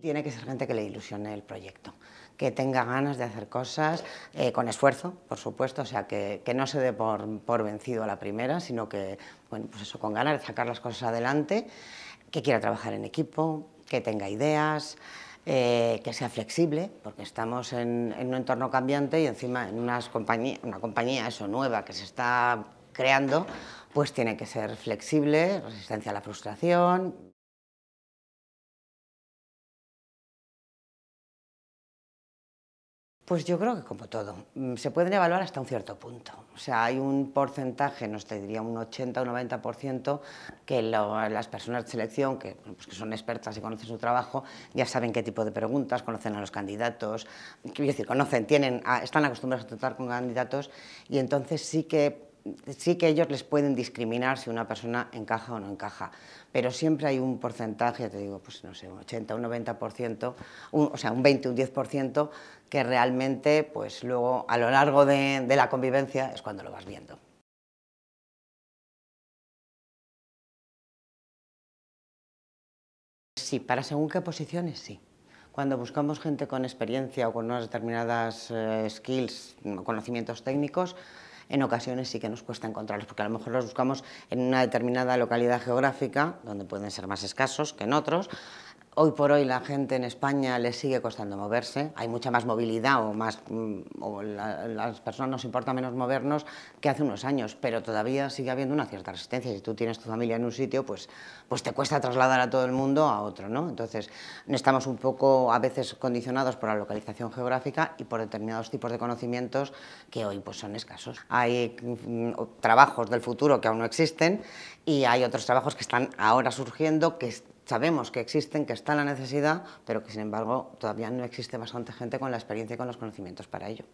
Tiene que ser gente que le ilusione el proyecto, que tenga ganas de hacer cosas, eh, con esfuerzo, por supuesto, o sea, que, no se dé por, vencido a la primera, sino que, bueno, pues eso, con ganas de sacar las cosas adelante, que quiera trabajar en equipo, que tenga ideas, eh, que sea flexible, porque estamos en, un entorno cambiante y encima en compañía, una compañía eso, nueva que se está creando, pues tiene que ser flexible, resistencia a la frustración, Pues yo creo que como todo, mm, se pueden evaluar hasta un cierto punto. O sea, hay un porcentaje, nos te diría un 80 o 90%, que las personas de selección, pues que, son expertas y conocen su trabajo, ya saben qué tipo de preguntas, conocen a los candidatos, quiero decir, conocen, tienen, están acostumbrados a tratar con candidatos y entonces sí que sí que ellos les pueden discriminar si una persona encaja o no encaja, pero siempre hay un porcentaje, te digo, pues no sé, un 80, un 90%, o sea, un 20, un 10%, que realmente, pues luego, a lo largo de, la convivencia, es cuando lo vas viendo. Sí, para según qué posiciones, sí cuando buscamos gente con experiencia o con unas determinadas skills eh, skills, conocimientos técnicos, en ocasiones sí que nos cuesta encontrarlos, porque a lo mejor los buscamos en una determinada localidad geográfica, donde pueden ser más escasos que en otros, Hoy por hoy la gente en España le sigue costando moverse, hay mucha más movilidad o más mm, las personas nos importa menos movernos que hace unos años, pero todavía sigue habiendo una cierta resistencia. Si tú tienes tu familia en un sitio, pues, pues te cuesta trasladar a todo el mundo a otro, ¿no? Entonces, estamos un poco a veces condicionados por la localización geográfica y por determinados tipos de conocimientos que hoy pues son escasos. Hay mm, trabajos del futuro que aún no existen y hay otros trabajos que están ahora surgiendo que sabemos que existen, que está la necesidad, pero que sin embargo todavía no existe bastante gente con la experiencia y con los conocimientos para ello.